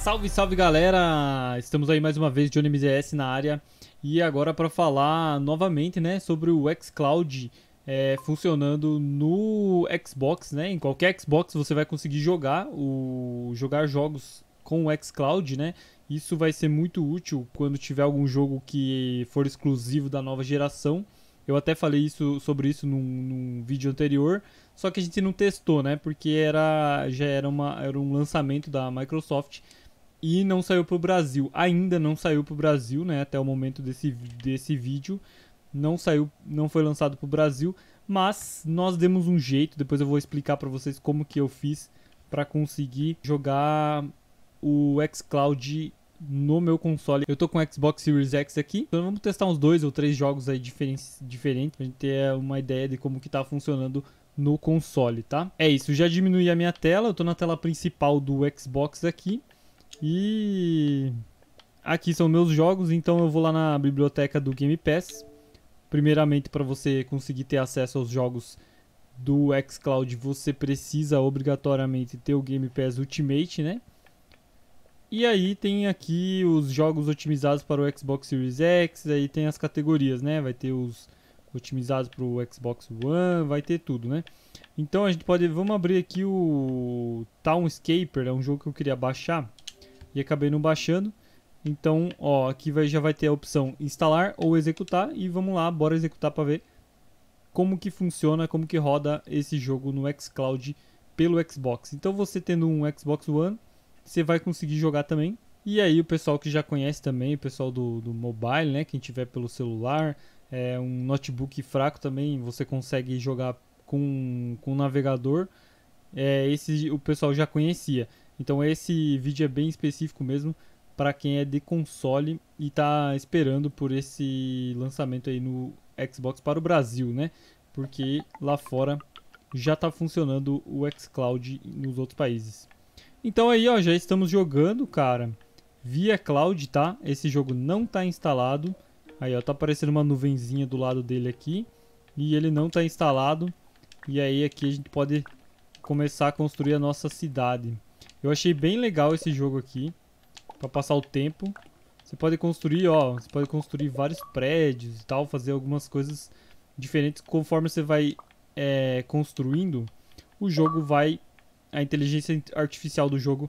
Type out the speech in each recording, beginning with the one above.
Salve, salve galera! Estamos aí mais uma vez, de MZS na área e agora para falar novamente né, sobre o xCloud é, funcionando no Xbox. Né? Em qualquer Xbox você vai conseguir jogar, o, jogar jogos com o xCloud, né? Isso vai ser muito útil quando tiver algum jogo que for exclusivo da nova geração. Eu até falei isso, sobre isso num, num, vídeo anterior, só que a gente não testou, né? Porque era já era, uma, era um lançamento da Microsoft, e não saiu para o Brasil. Ainda não saiu para o Brasil, né? Até o momento desse, desse vídeo. Não saiu, não foi lançado para o Brasil, mas nós demos um jeito. Depois eu vou explicar para vocês como que eu fiz para conseguir jogar o xCloud no meu console. Eu tô com o Xbox Series X aqui, então vamos testar uns dois ou três jogos aí diferen diferentes pra gente ter é, uma ideia de como que tá funcionando no console, tá? É isso, já diminui a minha tela, eu tô na tela principal do Xbox aqui. E aqui são meus jogos, então eu vou lá na biblioteca do Game Pass. Primeiramente, para você conseguir ter acesso aos jogos do xCloud, você precisa obrigatoriamente ter o Game Pass Ultimate, né? E aí tem aqui os jogos otimizados para o Xbox Series X, aí tem as categorias, né? Vai ter os otimizados para o Xbox One, vai ter tudo, né? Então a gente pode, vamos abrir aqui o Townscaper, é um jogo que eu queria baixar e acabei não baixando. Então, ó, aqui vai, já vai ter a opção instalar ou executar e vamos lá, bora executar para ver como que funciona, como que roda esse jogo no xCloud pelo Xbox. Então, você tendo um Xbox One, você vai conseguir jogar também. E aí, o pessoal que já conhece também, o pessoal do, do mobile, né, quem tiver pelo celular, é, um notebook fraco também, você consegue jogar com, com o navegador. É, esse o pessoal já conhecia. Então esse vídeo é bem específico mesmo para quem é de console e está esperando por esse lançamento aí no Xbox para o Brasil, né? Porque lá fora já está funcionando o xCloud nos outros países. Então aí, ó, já estamos jogando, cara. Via cloud, tá? Esse jogo não está instalado. Aí, ó, tá aparecendo uma nuvenzinha do lado dele aqui. E ele não está instalado. E aí aqui a gente pode começar a construir a nossa cidade. Eu achei bem legal esse jogo aqui. Pra passar o tempo. Você pode construir, ó. Você pode construir vários prédios e tal. Fazer algumas coisas diferentes. Conforme você vai é, construindo, o jogo vai... A inteligência artificial do jogo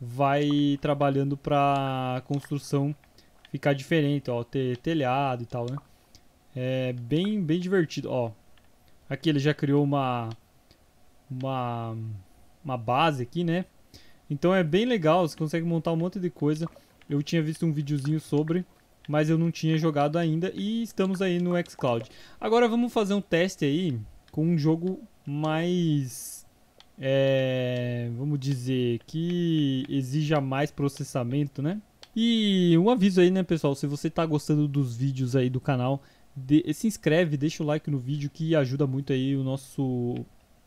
vai trabalhando pra construção ficar diferente, ó. Ter telhado e tal, né? É bem, bem divertido, ó. Aqui ele já criou uma... Uma... Uma base aqui, né? Então é bem legal, você consegue montar um monte de coisa. Eu tinha visto um videozinho sobre, mas eu não tinha jogado ainda e estamos aí no xCloud. Agora vamos fazer um teste aí com um jogo mais... É, vamos dizer, que exija mais processamento, né? E um aviso aí, né, pessoal, se você está gostando dos vídeos aí do canal, de, se inscreve, deixa o like no vídeo que ajuda muito aí o nosso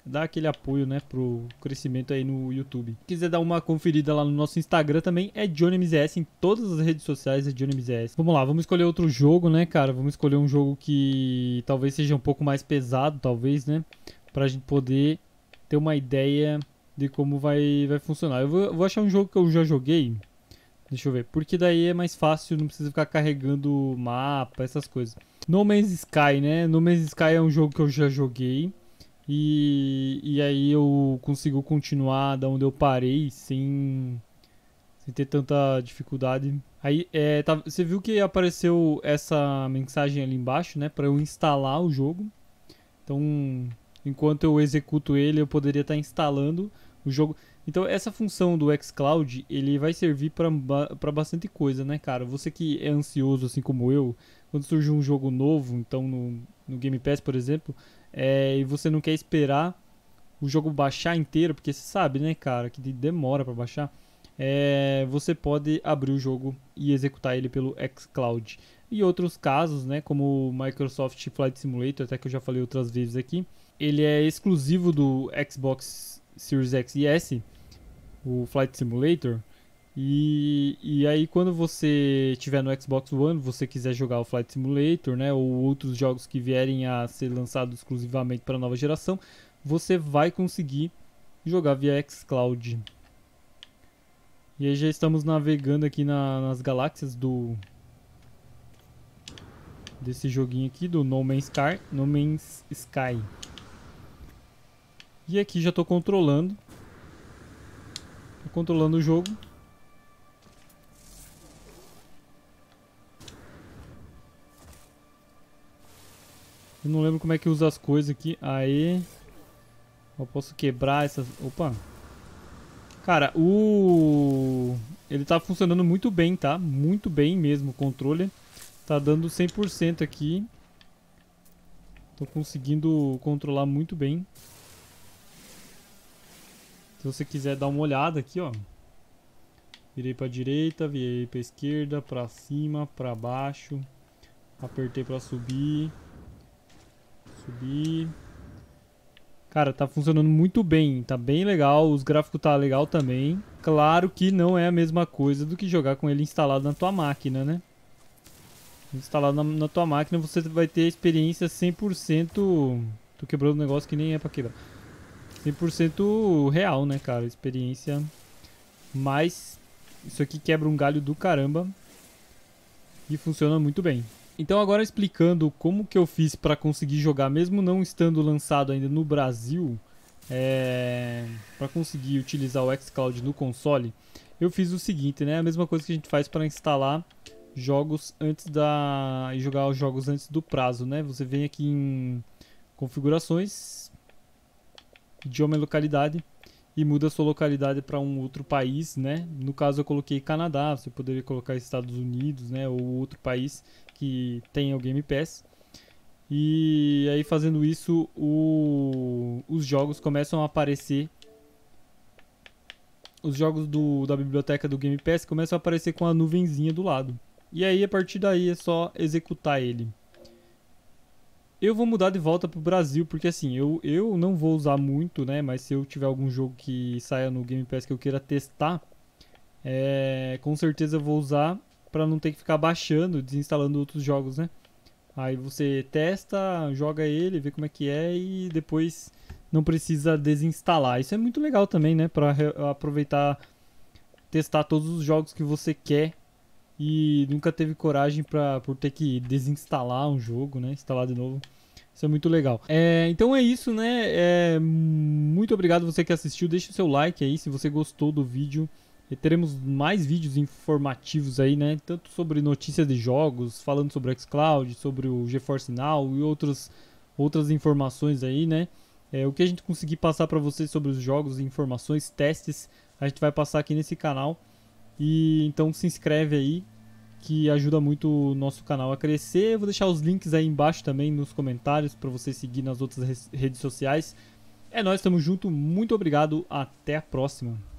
dar aquele apoio, né, pro crescimento aí no YouTube. Se quiser dar uma conferida lá no nosso Instagram também, é JohnnyMZS, em todas as redes sociais é JohnnyMZS. Vamos lá, vamos escolher outro jogo, né, cara? Vamos escolher um jogo que talvez seja um pouco mais pesado, talvez, né? Pra gente poder ter uma ideia de como vai, vai funcionar. Eu vou, vou achar um jogo que eu já joguei, Deixa eu ver. Porque daí é mais fácil, não precisa ficar carregando mapa, essas coisas. No Man's Sky, né? No Man's Sky é um jogo que eu já joguei. E, e aí eu consigo continuar da onde eu parei sem, sem ter tanta dificuldade. Aí é, tá, você viu que apareceu essa mensagem ali embaixo, né? Para eu instalar o jogo. Então, enquanto eu executo ele, eu poderia estar tá instalando o jogo. Então, essa função do xCloud, ele vai servir para bastante coisa, né, cara? Você que é ansioso, assim como eu, quando surge um jogo novo, então no, no Game Pass, por exemplo, é, e você não quer esperar o jogo baixar inteiro, porque você sabe, né, cara, que demora para baixar, é, você pode abrir o jogo e executar ele pelo xCloud. E outros casos, né, como o Microsoft Flight Simulator, até que eu já falei outras vezes aqui, ele é exclusivo do Xbox Series X e S, o Flight Simulator, e, e aí quando você tiver no Xbox One, você quiser jogar o Flight Simulator, né, ou outros jogos que vierem a ser lançados exclusivamente para a nova geração, você vai conseguir jogar via xCloud. E aí já estamos navegando aqui na, nas galáxias do desse joguinho aqui do No Man's Sky, No Man's Sky. E aqui já estou controlando, tô controlando o jogo. Eu não lembro como é que usa as coisas aqui. Aí. Eu posso quebrar essas... Opa. Cara, o... Ele tá funcionando muito bem, tá? Muito bem mesmo o controle. Tá dando 100% aqui. Tô conseguindo controlar muito bem. Se você quiser dar uma olhada aqui, ó. Virei pra direita, virei pra esquerda, pra cima, pra baixo. Apertei pra subir. Subir. Cara, tá funcionando muito bem, tá bem legal, os gráficos tá legal também. Claro que não é a mesma coisa do que jogar com ele instalado na tua máquina, né? Instalado na, na tua máquina você vai ter a experiência 100%... Tô quebrando um negócio que nem é pra quebrar. 100% real, né, cara? Experiência. Mas isso aqui quebra um galho do caramba. E funciona muito bem. Então agora explicando como que eu fiz para conseguir jogar, mesmo não estando lançado ainda no Brasil, é... para conseguir utilizar o xCloud no console, eu fiz o seguinte, né? A mesma coisa que a gente faz para instalar jogos antes da e jogar os jogos antes do prazo, né? Você vem aqui em configurações, idioma e localidade e muda a sua localidade para um outro país, né? No caso eu coloquei Canadá, você poderia colocar Estados Unidos, né, ou outro país que o Game Pass. E aí fazendo isso, o, os jogos começam a aparecer. Os jogos do, da biblioteca do Game Pass começam a aparecer com a nuvenzinha do lado. E aí a partir daí é só executar ele. Eu vou mudar de volta pro Brasil, porque assim, eu, eu não vou usar muito, né? Mas se eu tiver algum jogo que saia no Game Pass que eu queira testar, é, com certeza eu vou usar para não ter que ficar baixando, desinstalando outros jogos, né? Aí você testa, joga ele, vê como é que é e depois não precisa desinstalar. Isso é muito legal também, né? Para aproveitar, testar todos os jogos que você quer e nunca teve coragem para por ter que desinstalar um jogo, né? Instalar de novo. Isso é muito legal. É, então é isso, né? É, muito obrigado você que assistiu. Deixa o seu like aí se você gostou do vídeo. E teremos mais vídeos informativos aí, né? Tanto sobre notícias de jogos, falando sobre o xCloud, sobre o GeForce Now e outras outras informações aí, né? É, o que a gente conseguir passar para vocês sobre os jogos, informações, testes, a gente vai passar aqui nesse canal. E então se inscreve aí, que ajuda muito o nosso canal a crescer. Eu vou deixar os links aí embaixo também nos comentários para você seguir nas outras redes sociais. É nós, estamos junto. Muito obrigado, até a próxima.